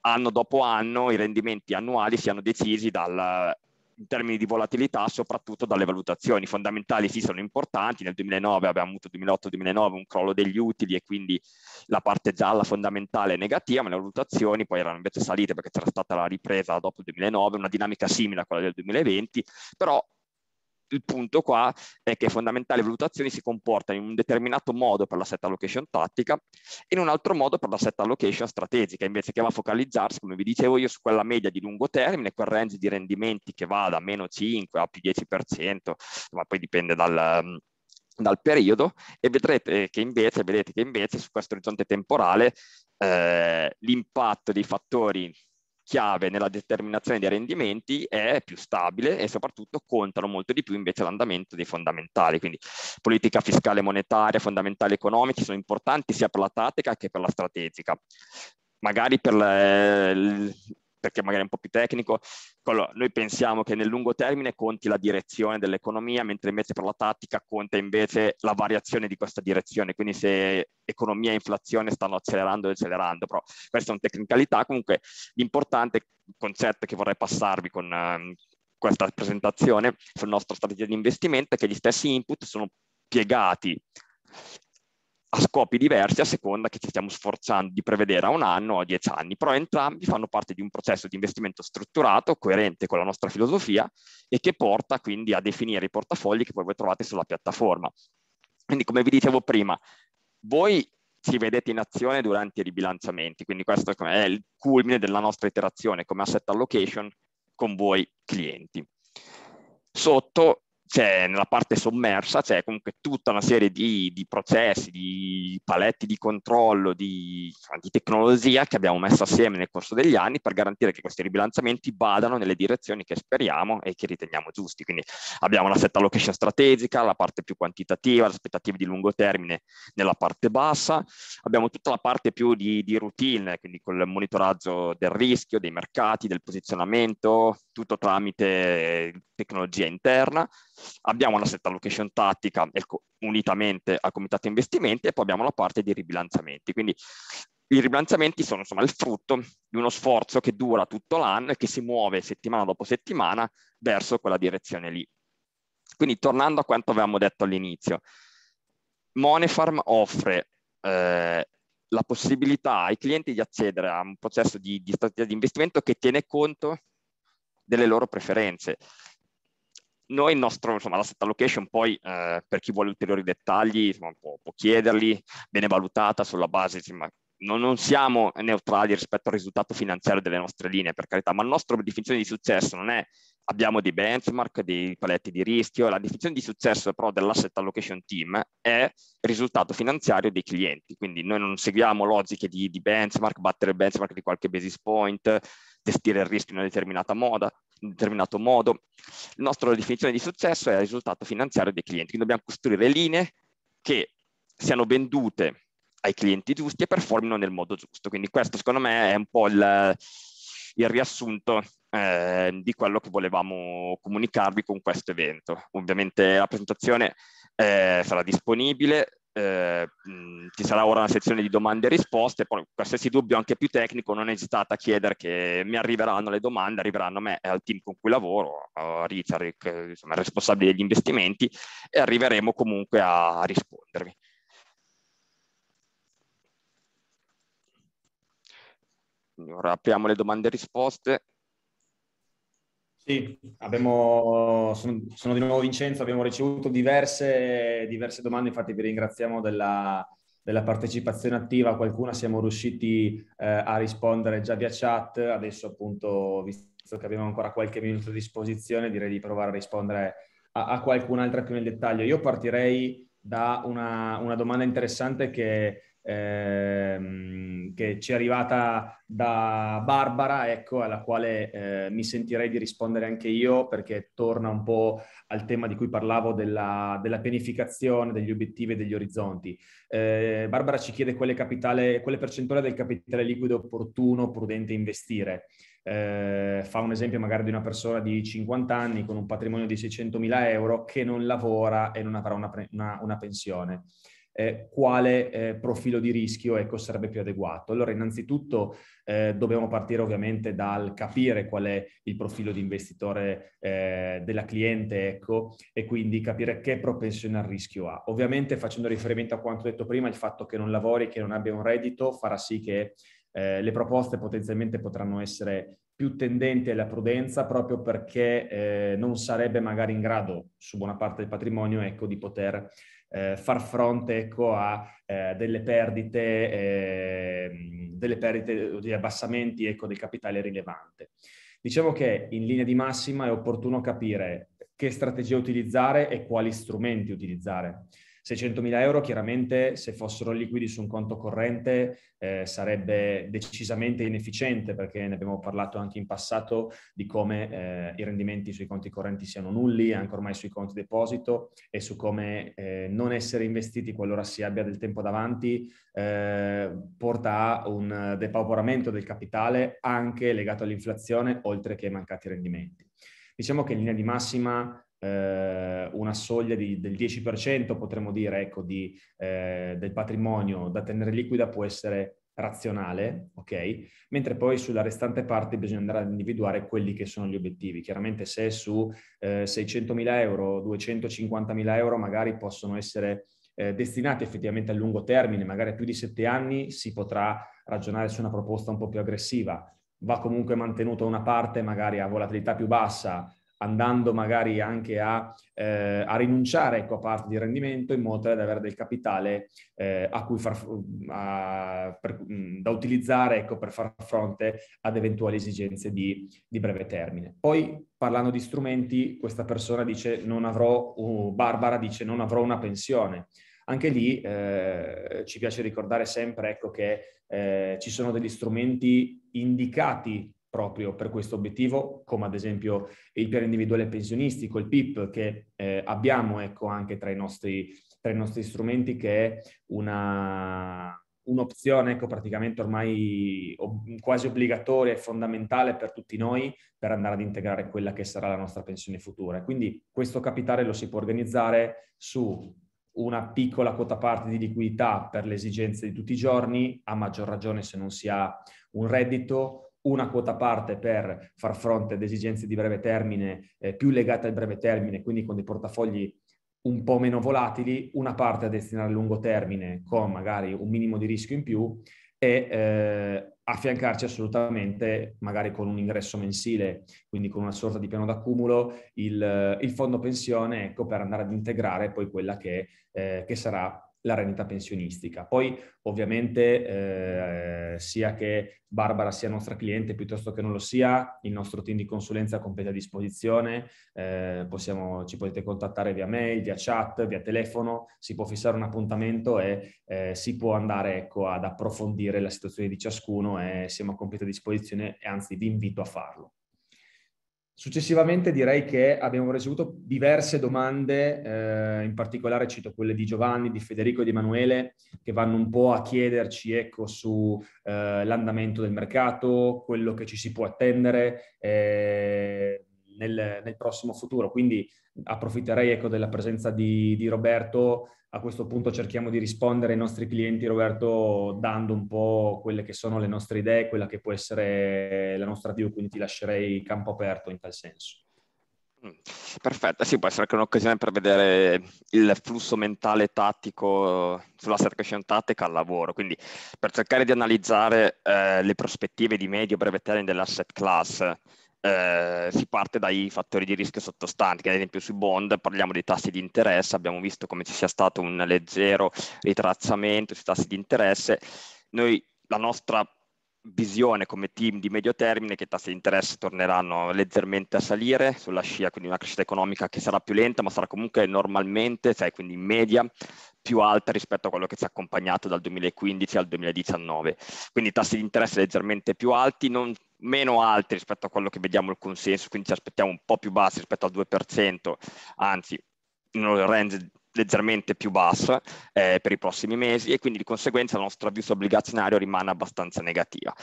anno dopo anno i rendimenti annuali siano decisi dal, in termini di volatilità soprattutto dalle valutazioni. fondamentali sì sono importanti, nel 2009 abbiamo avuto 2008-2009 un crollo degli utili e quindi la parte gialla fondamentale è negativa, ma le valutazioni poi erano invece salite perché c'era stata la ripresa dopo il 2009, una dinamica simile a quella del 2020, però il punto qua è che fondamentali valutazioni si comportano in un determinato modo per l'asset allocation tattica e in un altro modo per l'asset allocation strategica, invece che va a focalizzarsi, come vi dicevo io, su quella media di lungo termine, quel range di rendimenti che va da meno 5 a più 10%, ma poi dipende dal dal periodo e vedrete che invece, vedete che invece su questo orizzonte temporale eh, l'impatto dei fattori chiave nella determinazione dei rendimenti è più stabile e soprattutto contano molto di più invece l'andamento dei fondamentali. Quindi politica fiscale monetaria, fondamentali economici sono importanti sia per la tattica che per la strategica. Magari per le, perché magari è un po' più tecnico. Allora, noi pensiamo che nel lungo termine conti la direzione dell'economia, mentre invece per la tattica conta invece la variazione di questa direzione, quindi se economia e inflazione stanno accelerando e accelerando, però questa è una tecnicalità, comunque l'importante concetto che vorrei passarvi con uh, questa presentazione sul nostro strategia di investimento è che gli stessi input sono piegati a scopi diversi a seconda che ci stiamo sforzando di prevedere a un anno o a dieci anni, però entrambi fanno parte di un processo di investimento strutturato, coerente con la nostra filosofia e che porta quindi a definire i portafogli che poi voi trovate sulla piattaforma. Quindi come vi dicevo prima, voi ci vedete in azione durante i ribilanciamenti, quindi questo è il culmine della nostra iterazione come asset allocation con voi clienti. Sotto c'è cioè, nella parte sommersa c'è comunque tutta una serie di, di processi, di paletti di controllo, di, di, tecnologia che abbiamo messo assieme nel corso degli anni per garantire che questi ribilanciamenti vadano nelle direzioni che speriamo e che riteniamo giusti. Quindi abbiamo la set allocation strategica, la parte più quantitativa, le aspettative di lungo termine nella parte bassa, abbiamo tutta la parte più di, di routine, quindi col monitoraggio del rischio, dei mercati, del posizionamento, tutto tramite tecnologia interna Abbiamo set allocation tattica unitamente al comitato investimenti e poi abbiamo la parte di ribilanziamenti. Quindi i ribilanziamenti sono insomma il frutto di uno sforzo che dura tutto l'anno e che si muove settimana dopo settimana verso quella direzione lì. Quindi tornando a quanto avevamo detto all'inizio, Monefarm offre eh, la possibilità ai clienti di accedere a un processo di, di strategia di investimento che tiene conto delle loro preferenze noi il nostro, insomma, l'asset allocation poi eh, per chi vuole ulteriori dettagli insomma, può, può, chiederli, viene valutata sulla base, insomma, non, non, siamo neutrali rispetto al risultato finanziario delle nostre linee, per carità, ma la nostra definizione di successo non è abbiamo dei benchmark, dei paletti di rischio, la definizione di successo però dell'asset allocation team è il risultato finanziario dei clienti, quindi noi non seguiamo logiche di, di benchmark, battere il benchmark di qualche basis point, gestire il rischio in una determinata moda, in un determinato modo. La nostra definizione di successo è il risultato finanziario dei clienti, quindi dobbiamo costruire linee che siano vendute ai clienti giusti e performino nel modo giusto. Quindi questo secondo me è un po' il, il riassunto eh, di quello che volevamo comunicarvi con questo evento. Ovviamente la presentazione eh, sarà disponibile eh, ci sarà ora una sezione di domande e risposte, poi qualsiasi dubbio anche più tecnico non esitate a chiedere che mi arriveranno le domande, arriveranno a me e al team con cui lavoro, a Richard, che, insomma, è responsabile degli investimenti, e arriveremo comunque a rispondervi. Ora apriamo le domande e risposte.
Sì, abbiamo, sono, sono, di nuovo Vincenzo, abbiamo ricevuto diverse, diverse domande, infatti vi ringraziamo della, della partecipazione attiva, a qualcuna siamo riusciti eh, a rispondere già via chat, adesso appunto visto che abbiamo ancora qualche minuto a disposizione direi di provare a rispondere a, a qualcun'altra più nel dettaglio. Io partirei da una, una domanda interessante che ehm, che ci è arrivata da Barbara, ecco, alla quale eh, mi sentirei di rispondere anche io perché torna un po' al tema di cui parlavo della, della pianificazione, degli obiettivi e degli orizzonti. Eh, Barbara ci chiede quale, capitale, quale percentuale del capitale liquido opportuno, prudente investire. Eh, fa un esempio magari di una persona di 50 anni con un patrimonio di 600 mila euro che non lavora e non avrà una, una, una pensione eh, quale eh, profilo di rischio ecco, sarebbe più adeguato. Allora, innanzitutto eh, dobbiamo partire ovviamente dal capire qual è il profilo di investitore eh, della cliente ecco, e quindi capire che propensione al rischio ha. Ovviamente facendo riferimento a quanto detto prima, il fatto che non lavori, che non abbia un reddito, farà sì che eh, le proposte potenzialmente potranno essere più tendenti alla prudenza proprio perché eh, non sarebbe magari in grado su buona parte del patrimonio ecco, di poter eh, far fronte ecco, a eh, delle perdite, eh, delle perdite o eh, degli abbassamenti ecco, del capitale rilevante. Diciamo che in linea di massima è opportuno capire che strategia utilizzare e quali strumenti utilizzare. 600.000 euro chiaramente se fossero liquidi su un conto corrente eh, sarebbe decisamente inefficiente perché ne abbiamo parlato anche in passato di come eh, i rendimenti sui conti correnti siano nulli, anche mai sui conti deposito e su come eh, non essere investiti qualora si abbia del tempo davanti eh, porta a un depauperamento del capitale anche legato all'inflazione oltre che ai mancati rendimenti. Diciamo che in linea di massima eh, una soglia di, del 10%, potremmo dire, ecco, di, eh, del patrimonio da tenere liquida può essere razionale, ok? Mentre poi sulla restante parte bisogna andare ad individuare quelli che sono gli obiettivi. Chiaramente se su eh, 600.000 euro, 250.000 euro magari possono essere eh, destinati effettivamente a lungo termine, magari a più di sette anni si potrà ragionare su una proposta un po' più aggressiva. Va comunque mantenuta una parte magari a volatilità più bassa, andando magari anche a, eh, a rinunciare ecco, a parte di rendimento in modo tale da avere del capitale eh, far, a, per, da utilizzare ecco, per far fronte ad eventuali esigenze di, di, breve termine. Poi parlando di strumenti, questa persona dice non avrò, uh, Barbara dice non avrò una pensione. Anche lì eh, ci piace ricordare sempre ecco, che eh, ci sono degli strumenti indicati proprio per questo obiettivo, come ad esempio il piano individuale pensionistico, il PIP, che eh, abbiamo ecco, anche tra i, nostri, tra i, nostri, strumenti, che è una, un'opzione ecco, praticamente ormai ob- quasi obbligatoria e fondamentale per tutti noi per andare ad integrare quella che sarà la nostra pensione futura. Quindi questo capitale lo si può organizzare su una piccola quota parte di liquidità per le esigenze di tutti i giorni, a maggior ragione se non si ha un reddito, una quota parte per far fronte ad esigenze di breve termine, eh, più legate al breve termine, quindi con dei portafogli un po' meno volatili, una parte a destinare a lungo termine con magari un minimo di rischio in più e eh, affiancarci assolutamente magari con un ingresso mensile, quindi con una sorta di piano d'accumulo, il, il fondo pensione ecco, per andare ad integrare poi quella che, eh, che sarà la rendita pensionistica. Poi ovviamente eh, sia che Barbara sia nostra cliente piuttosto che non lo sia, il nostro team di consulenza è completa a disposizione, eh, possiamo, ci potete contattare via mail, via chat, via telefono, si può fissare un appuntamento e eh, si può andare ecco, ad approfondire la situazione di ciascuno e siamo a completa disposizione e anzi vi invito a farlo. Successivamente direi che abbiamo ricevuto diverse domande, eh, in particolare cito quelle di Giovanni, di Federico e di Emanuele, che vanno un po' a chiederci ecco, sull'andamento eh, del mercato, quello che ci si può attendere, eh, nel, nel, prossimo futuro. Quindi approfitterei ecco, della presenza di, di, Roberto. A questo punto cerchiamo di rispondere ai nostri clienti, Roberto, dando un po' quelle che sono le nostre idee, quella che può essere la nostra view, quindi ti lascerei campo aperto in tal senso.
Mm, perfetto, sì, può essere anche un'occasione per vedere il flusso mentale tattico sull'asset creation tattica al lavoro, quindi per cercare di analizzare eh, le prospettive di medio e breve termine dell'asset class, eh, si parte dai fattori di rischio sottostanti, che ad esempio sui bond parliamo dei tassi di interesse, abbiamo visto come ci sia stato un leggero ritrazzamento sui tassi di interesse. Noi, la nostra visione come team di medio termine è che i tassi di interesse torneranno leggermente a salire sulla scia, quindi una crescita economica che sarà più lenta, ma sarà comunque normalmente, cioè quindi in media, più alta rispetto a quello che ci ha accompagnato dal 2015 al 2019. Quindi tassi di interesse leggermente più alti, non meno alti rispetto a quello che vediamo il consenso, quindi ci aspettiamo un po' più bassi rispetto al 2%, anzi in un range leggermente più bassa eh, per i prossimi mesi e quindi di conseguenza la nostra view obbligazionario rimane abbastanza negativa.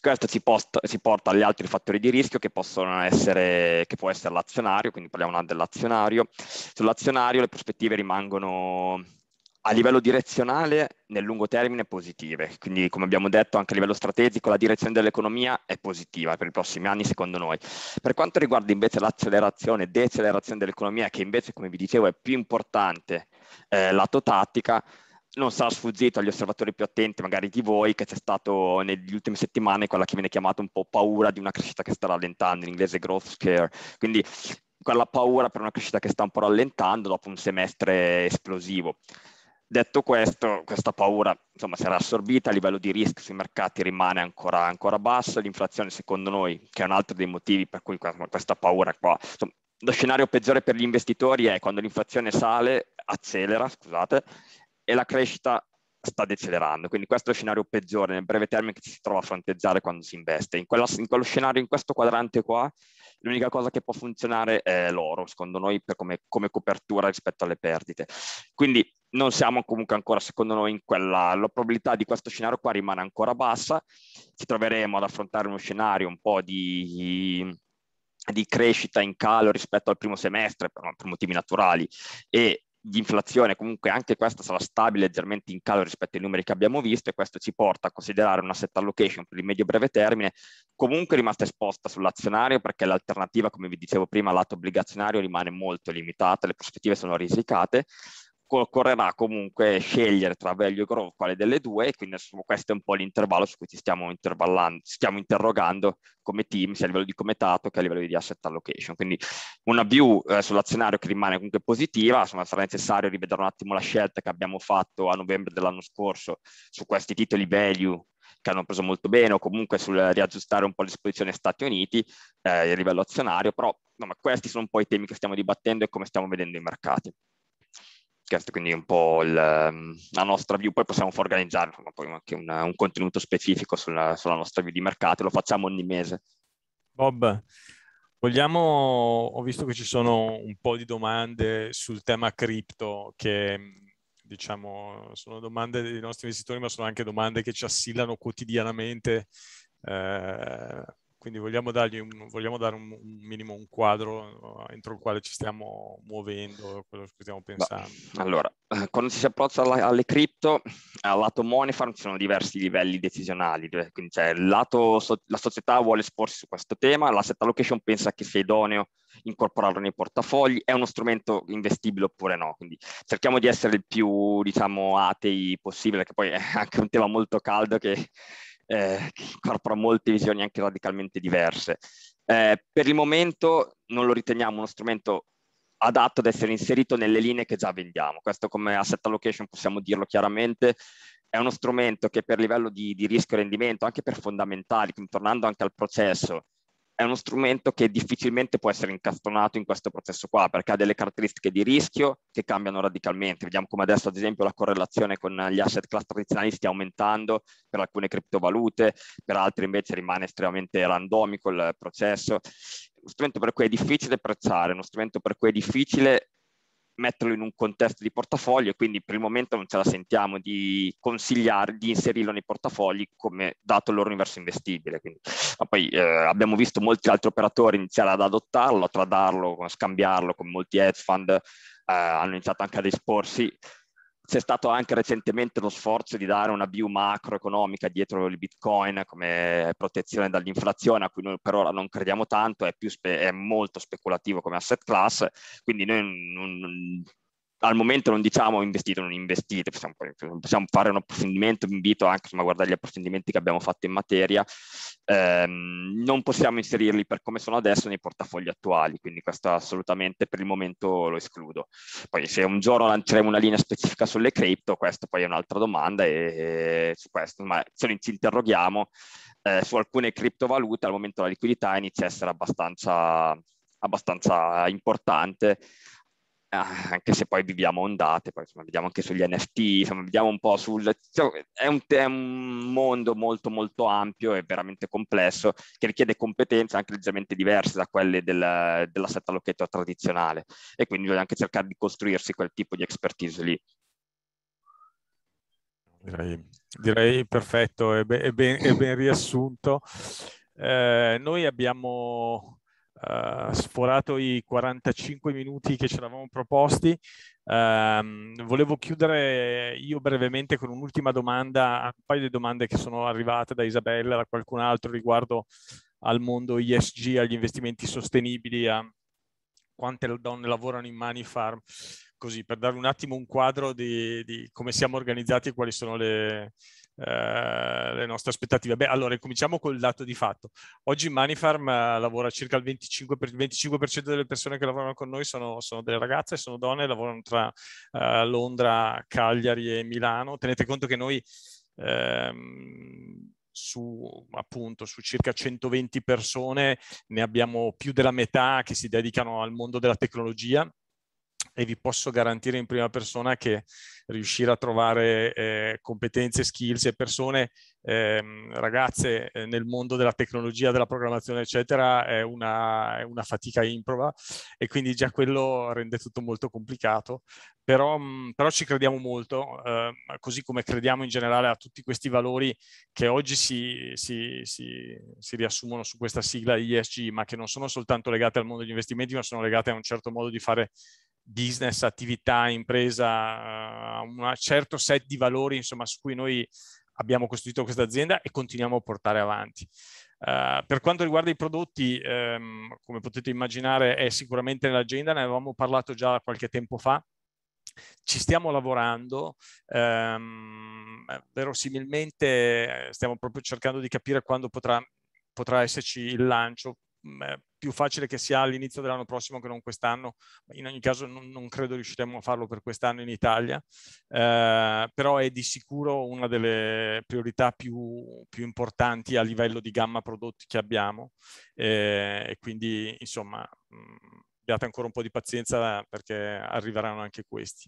Questo ci, posta, ci, porta agli altri fattori di rischio che possono essere, che può essere l'azionario, quindi parliamo dell'azionario. Sull'azionario le prospettive rimangono a livello direzionale nel lungo termine positive, quindi come abbiamo detto anche a livello strategico la direzione dell'economia è positiva per i prossimi anni secondo noi. Per quanto riguarda invece l'accelerazione e decelerazione dell'economia che invece come vi dicevo è più importante eh, lato tattica, non sarà sfuggito agli osservatori più attenti magari di voi che c'è stato negli ultime settimane quella che viene chiamata un po' paura di una crescita che sta rallentando, in inglese growth scare, quindi quella paura per una crescita che sta un po' rallentando dopo un semestre esplosivo. Detto questo, questa paura insomma, sarà assorbita, il livello di rischio sui mercati rimane ancora, ancora basso, l'inflazione secondo noi, che è un altro dei motivi per cui questa paura qua, insomma, lo scenario peggiore per gli investitori è quando l'inflazione sale, accelera, scusate, e la crescita sta decelerando. Quindi questo è lo scenario peggiore nel breve termine che ci si trova a fronteggiare quando si investe. In, quella, in quello scenario, in questo quadrante qua, l'unica cosa che può funzionare è l'oro, secondo noi, come, come copertura rispetto alle perdite. Quindi non siamo comunque ancora secondo noi in quella, la probabilità di questo scenario qua rimane ancora bassa, ci troveremo ad affrontare uno scenario un po' di, di crescita in calo rispetto al primo semestre per, per motivi naturali e di inflazione, comunque anche questa sarà stabile, leggermente in calo rispetto ai numeri che abbiamo visto e questo ci porta a considerare un asset allocation per il medio breve termine comunque rimasta esposta sull'azionario perché l'alternativa, come vi dicevo prima, lato obbligazionario rimane molto limitata, le prospettive sono risicate occorrerà comunque scegliere tra value e growth quale delle due, e quindi insomma, questo è un po' l'intervallo su cui ci stiamo, stiamo interrogando come team, sia a livello di comitato che a livello di asset allocation. Quindi una view eh, sull'azionario che rimane comunque positiva, insomma sarà necessario rivedere un attimo la scelta che abbiamo fatto a novembre dell'anno scorso su questi titoli value che hanno preso molto bene o comunque sul riaggiustare un po' l'esposizione Stati Uniti eh, a livello azionario, però no, questi sono un po' i temi che stiamo dibattendo e come stiamo vedendo i mercati. Questo quindi un po' il, ehm, la nostra view, poi possiamo organizzare poi anche una, un, contenuto specifico sulla, sulla nostra view di mercato, lo facciamo ogni mese. Bob, Vogliamo,
ho visto che ci sono un po' di domande sul tema cripto che diciamo sono domande dei nostri investitori ma sono anche domande che ci assillano quotidianamente eh, quindi vogliamo, un, vogliamo dare un, un, minimo un quadro eh, entro il quale ci stiamo muovendo, quello che stiamo pensando.
Beh, allora, eh, quando si approccia alla, alle cripto, eh, al lato money farm ci sono diversi livelli decisionali, quindi il lato, so, la società vuole esporsi su questo tema, l'asset allocation pensa che sia idoneo incorporarlo nei portafogli, è uno strumento investibile oppure no, quindi cerchiamo di essere il più, diciamo, atei possibile, che poi è anche un tema molto caldo che eh, che incorpora molte visioni anche radicalmente diverse. Eh, per il momento non lo riteniamo uno strumento adatto ad essere inserito nelle linee che già vendiamo. Questo come asset allocation possiamo dirlo chiaramente, è uno strumento che per livello di, di rischio e rendimento, anche per fondamentali, tornando anche al processo, è uno strumento che difficilmente può essere incastonato in questo processo qua, perché ha delle caratteristiche di rischio che cambiano radicalmente. Vediamo come adesso, ad esempio, la correlazione con gli asset class tradizionali stia aumentando per alcune criptovalute, per altre invece rimane estremamente randomico il processo. Uno strumento per cui è difficile apprezzare, uno strumento per cui è difficile metterlo in un contesto di portafoglio e quindi per il momento non ce la sentiamo di consigliare di inserirlo nei portafogli come dato il loro universo investibile. Quindi, ma poi eh, abbiamo visto molti altri operatori iniziare ad adottarlo, a tradarlo, a scambiarlo, con molti hedge fund eh, hanno iniziato anche ad esporsi c'è stato anche recentemente lo sforzo di dare una view macroeconomica dietro il Bitcoin come protezione dall'inflazione, a cui noi per ora non crediamo tanto, è, spe- è molto speculativo come asset class, quindi noi non, al momento non diciamo investite o non investite, possiamo, possiamo, fare un approfondimento, vi invito anche insomma, a guardare gli approfondimenti che abbiamo fatto in materia, eh, non possiamo inserirli per come sono adesso nei portafogli attuali, quindi questo assolutamente per il momento lo escludo. Poi se un giorno lanceremo una linea specifica sulle cripto, questa poi è un'altra domanda e, e su questo ma se ci interroghiamo eh, su alcune criptovalute al momento la liquidità inizia a essere abbastanza, abbastanza importante Ah, anche se poi viviamo ondate, poi insomma, vediamo anche sugli NFT, insomma, vediamo un po' sul... Cioè, è, un, è, un, mondo molto molto ampio e veramente complesso che richiede competenze anche leggermente diverse da quelle del, dell'asset allocator tradizionale e quindi bisogna anche cercare di costruirsi quel tipo di expertise lì. Direi, direi perfetto e ben, ben, ben,
riassunto. Eh, noi abbiamo eh, sforato i 45 minuti che ci eravamo proposti. Um, volevo chiudere io brevemente con un'ultima domanda, un paio di domande che sono arrivate da Isabella, da qualcun altro riguardo al mondo ISG, agli investimenti sostenibili, a quante donne lavorano in Farm, così per dare un attimo un quadro di, di come siamo organizzati e quali sono le, eh, le nostre aspettative. Beh, allora cominciamo col dato di fatto. Oggi Manifarm eh, lavora circa il 25%, per, il 25% delle persone che lavorano con noi sono, sono delle ragazze, sono donne, lavorano tra eh, Londra, Cagliari e Milano. Tenete conto che noi... Ehm, su, appunto, su circa 120 persone ne abbiamo più della metà che si dedicano al mondo della tecnologia e vi posso garantire in prima persona che riuscire a trovare eh, competenze, skills e persone, ehm, eh, ragazze nel mondo della tecnologia, della programmazione, eccetera, è una, è una, fatica improba e quindi già quello rende tutto molto complicato. Però, mm, però ci crediamo molto, eh, così come crediamo in generale a tutti questi valori che oggi si, si, si, si riassumono su questa sigla ESG, ma che non sono soltanto legate al mondo degli investimenti, ma sono legate a un certo modo di fare business, attività, impresa, eh, un certo set di valori insomma, su cui noi abbiamo costruito questa azienda e continuiamo a portare avanti. Uh, per quanto riguarda i prodotti, um, come potete immaginare, è sicuramente nell'agenda, ne avevamo parlato già qualche tempo fa, ci stiamo lavorando, um, verosimilmente eh, stiamo proprio cercando di capire quando potrà, potrà esserci il lancio, mm, più facile che sia all'inizio dell'anno prossimo che non quest'anno, in ogni caso non, non credo riusciremo a farlo per quest'anno in Italia, eh, però è di sicuro una delle priorità più, più importanti a livello di gamma prodotti che abbiamo eh, e quindi insomma mm, abbiate ancora un po' di pazienza perché arriveranno anche questi.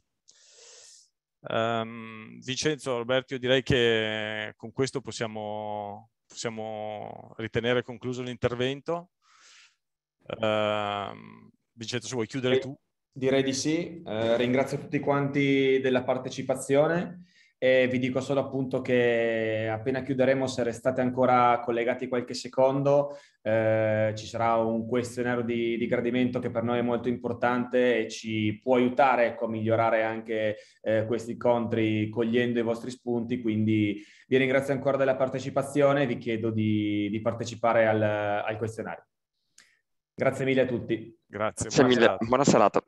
Um, Vincenzo, Roberto, io direi che con questo possiamo, possiamo ritenere concluso l'intervento. Ehm, Vincenzo, se vuoi chiudere tu. Direi di sì, uh, ringrazio
tutti quanti della partecipazione e vi dico solo appunto che appena chiuderemo, se restate ancora collegati qualche secondo, eh, ci sarà un questionario di, di, gradimento che per noi è molto importante e ci può aiutare ecco, a migliorare anche eh, questi incontri cogliendo i vostri spunti. Quindi vi ringrazio ancora della partecipazione e vi chiedo di, di partecipare al, al questionario. Grazie mille a tutti. Grazie, Grazie buona mille, serata.
buona serata.